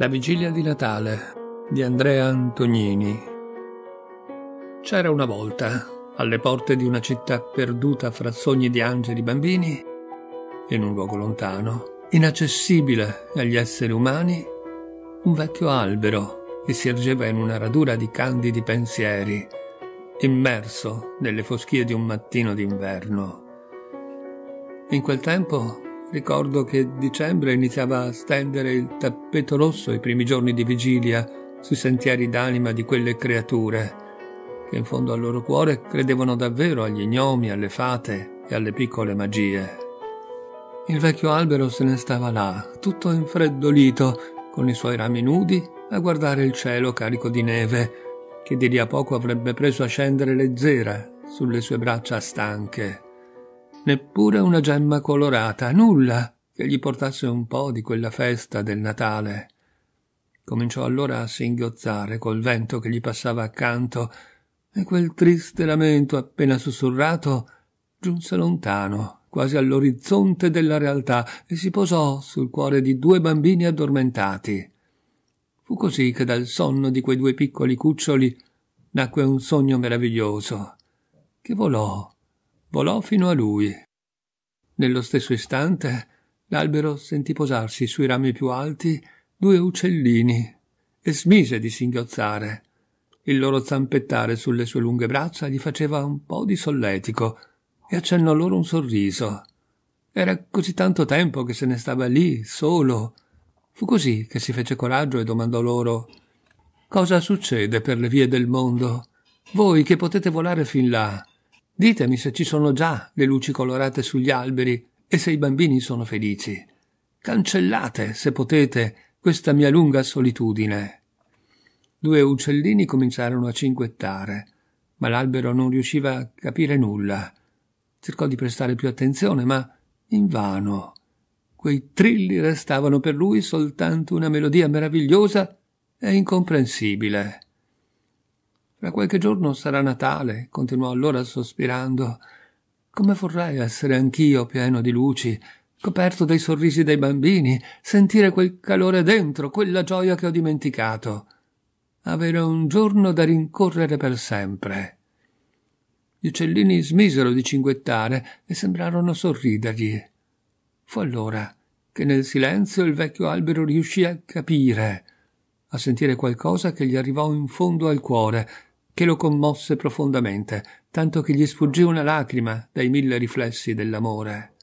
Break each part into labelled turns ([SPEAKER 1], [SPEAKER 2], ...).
[SPEAKER 1] La vigilia di Natale di Andrea Antonini. C'era una volta, alle porte di una città perduta fra sogni di angeli bambini, in un luogo lontano, inaccessibile agli esseri umani, un vecchio albero che si ergeva in una radura di candidi pensieri, immerso nelle foschie di un mattino d'inverno. In quel tempo Ricordo che dicembre iniziava a stendere il tappeto rosso i primi giorni di vigilia sui sentieri d'anima di quelle creature, che in fondo al loro cuore credevano davvero agli gnomi, alle fate e alle piccole magie. Il vecchio albero se ne stava là, tutto infreddolito, con i suoi rami nudi, a guardare il cielo carico di neve, che di lì a poco avrebbe preso a scendere leggera sulle sue braccia stanche neppure una gemma colorata, nulla che gli portasse un po' di quella festa del Natale. Cominciò allora a singhiozzare col vento che gli passava accanto e quel triste lamento appena sussurrato giunse lontano, quasi all'orizzonte della realtà, e si posò sul cuore di due bambini addormentati. Fu così che dal sonno di quei due piccoli cuccioli nacque un sogno meraviglioso, che volò volò fino a lui. Nello stesso istante l'albero sentì posarsi sui rami più alti due uccellini e smise di singhiozzare. Il loro zampettare sulle sue lunghe braccia gli faceva un po' di solletico e accennò loro un sorriso. Era così tanto tempo che se ne stava lì, solo. Fu così che si fece coraggio e domandò loro Cosa succede per le vie del mondo? Voi che potete volare fin là, Ditemi se ci sono già le luci colorate sugli alberi e se i bambini sono felici. Cancellate, se potete, questa mia lunga solitudine. Due uccellini cominciarono a cinquettare, ma l'albero non riusciva a capire nulla. Cercò di prestare più attenzione, ma invano. Quei trilli restavano per lui soltanto una melodia meravigliosa e incomprensibile. Tra qualche giorno sarà Natale, continuò allora sospirando. Come vorrei essere anch'io pieno di luci, coperto dai sorrisi dei bambini, sentire quel calore dentro, quella gioia che ho dimenticato. Avere un giorno da rincorrere per sempre. Gli uccellini smisero di cinguettare e sembrarono sorridergli. Fu allora che nel silenzio il vecchio albero riuscì a capire, a sentire qualcosa che gli arrivò in fondo al cuore che lo commosse profondamente, tanto che gli sfuggì una lacrima dai mille riflessi dell'amore.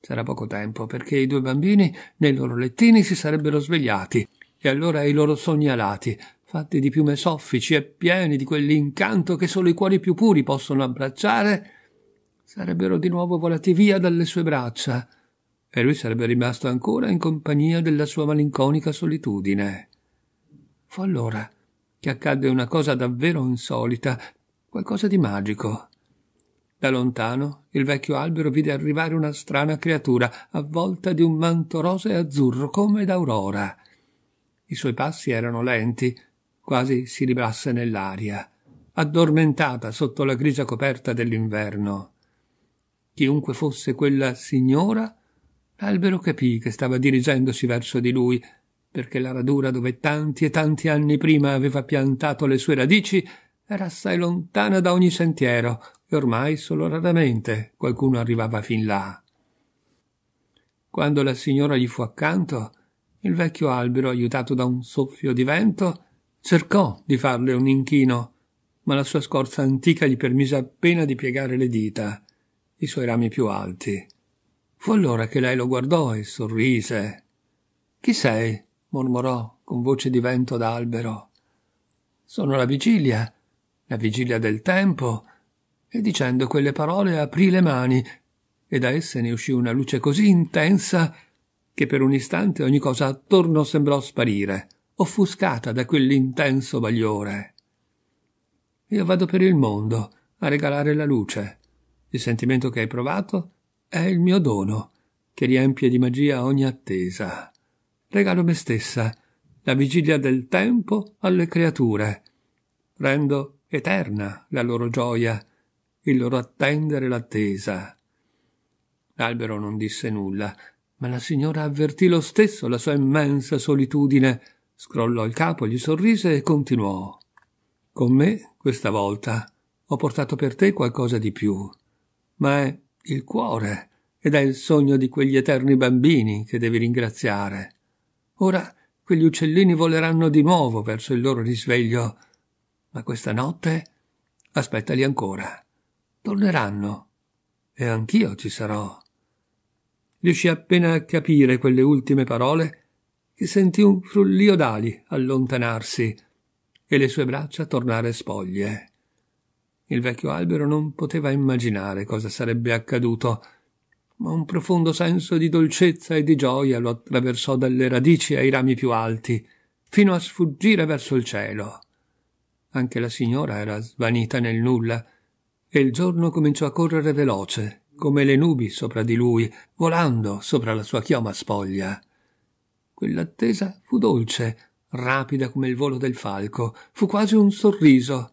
[SPEAKER 1] C'era poco tempo perché i due bambini nei loro lettini si sarebbero svegliati e allora i loro sogni alati, fatti di piume soffici e pieni di quell'incanto che solo i cuori più puri possono abbracciare, sarebbero di nuovo volati via dalle sue braccia e lui sarebbe rimasto ancora in compagnia della sua malinconica solitudine. Fu allora che accadde una cosa davvero insolita, qualcosa di magico. Da lontano il vecchio albero vide arrivare una strana creatura, avvolta di un manto rosa e azzurro come d'aurora. I suoi passi erano lenti, quasi si librasse nell'aria, addormentata sotto la grigia coperta dell'inverno. Chiunque fosse quella signora, l'albero capì che stava dirigendosi verso di lui, perché la radura dove tanti e tanti anni prima aveva piantato le sue radici era assai lontana da ogni sentiero e ormai solo raramente qualcuno arrivava fin là. Quando la signora gli fu accanto, il vecchio albero, aiutato da un soffio di vento, cercò di farle un inchino, ma la sua scorza antica gli permise appena di piegare le dita, i suoi rami più alti. Fu allora che lei lo guardò e sorrise. Chi sei? mormorò con voce di vento d'albero. Sono la vigilia, la vigilia del tempo. E dicendo quelle parole aprì le mani, e da esse ne uscì una luce così intensa che per un istante ogni cosa attorno sembrò sparire, offuscata da quell'intenso bagliore. Io vado per il mondo a regalare la luce. Il sentimento che hai provato è il mio dono, che riempie di magia ogni attesa regalo me stessa, la vigilia del tempo alle creature. Rendo eterna la loro gioia, il loro attendere l'attesa. L'albero non disse nulla, ma la signora avvertì lo stesso la sua immensa solitudine, scrollò il capo, gli sorrise e continuò. Con me, questa volta, ho portato per te qualcosa di più, ma è il cuore ed è il sogno di quegli eterni bambini che devi ringraziare. Ora quegli uccellini voleranno di nuovo verso il loro risveglio, ma questa notte aspettali ancora. Torneranno e anch'io ci sarò. Riuscì appena a capire quelle ultime parole che sentì un frullio d'ali allontanarsi e le sue braccia tornare spoglie. Il vecchio albero non poteva immaginare cosa sarebbe accaduto ma un profondo senso di dolcezza e di gioia lo attraversò dalle radici ai rami più alti, fino a sfuggire verso il cielo. Anche la signora era svanita nel nulla, e il giorno cominciò a correre veloce, come le nubi sopra di lui, volando sopra la sua chioma spoglia. Quell'attesa fu dolce, rapida come il volo del falco, fu quasi un sorriso.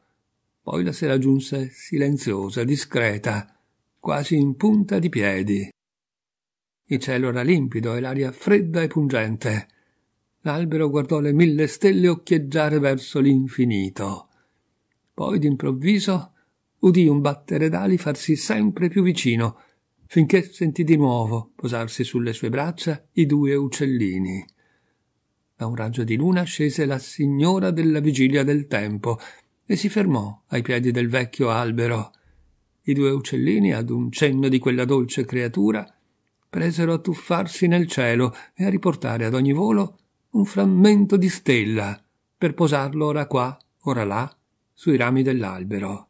[SPEAKER 1] Poi la sera giunse silenziosa, discreta, quasi in punta di piedi. Il cielo era limpido e l'aria fredda e pungente. L'albero guardò le mille stelle occhieggiare verso l'infinito. Poi d'improvviso udì un battere d'ali farsi sempre più vicino, finché sentì di nuovo posarsi sulle sue braccia i due uccellini. Da un raggio di luna scese la signora della vigilia del tempo e si fermò ai piedi del vecchio albero. I due uccellini, ad un cenno di quella dolce creatura, presero a tuffarsi nel cielo e a riportare ad ogni volo un frammento di stella per posarlo ora qua, ora là, sui rami dell'albero.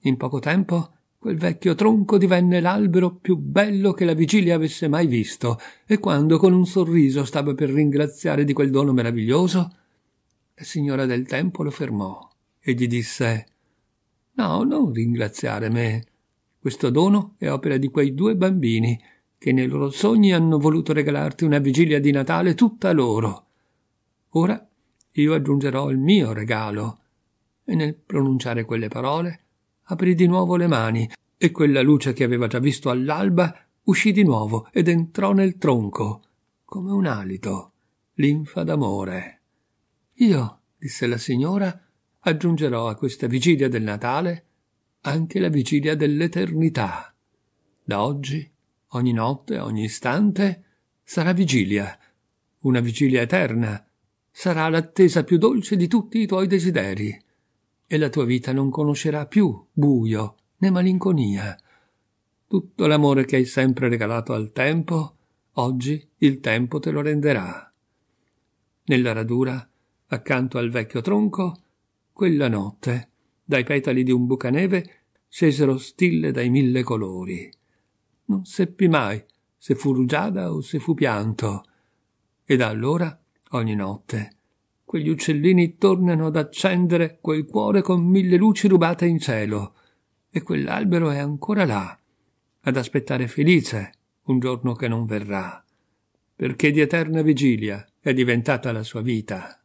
[SPEAKER 1] In poco tempo quel vecchio tronco divenne l'albero più bello che la vigilia avesse mai visto, e quando con un sorriso stava per ringraziare di quel dono meraviglioso, la signora del tempo lo fermò e gli disse No, non ringraziare me. Questo dono è opera di quei due bambini che nei loro sogni hanno voluto regalarti una vigilia di Natale tutta loro. Ora io aggiungerò il mio regalo. E nel pronunciare quelle parole aprì di nuovo le mani, e quella luce che aveva già visto all'alba uscì di nuovo ed entrò nel tronco, come un alito, linfa d'amore. Io, disse la signora, aggiungerò a questa vigilia del Natale anche la vigilia dell'eternità. Da oggi Ogni notte, ogni istante, sarà vigilia, una vigilia eterna, sarà l'attesa più dolce di tutti i tuoi desideri, e la tua vita non conoscerà più buio né malinconia. Tutto l'amore che hai sempre regalato al tempo, oggi il tempo te lo renderà. Nella radura, accanto al vecchio tronco, quella notte, dai petali di un bucaneve, scesero stille dai mille colori non seppi mai se fu rugiada o se fu pianto. E da allora, ogni notte, quegli uccellini tornano ad accendere quel cuore con mille luci rubate in cielo, e quell'albero è ancora là, ad aspettare felice un giorno che non verrà, perché di eterna vigilia è diventata la sua vita.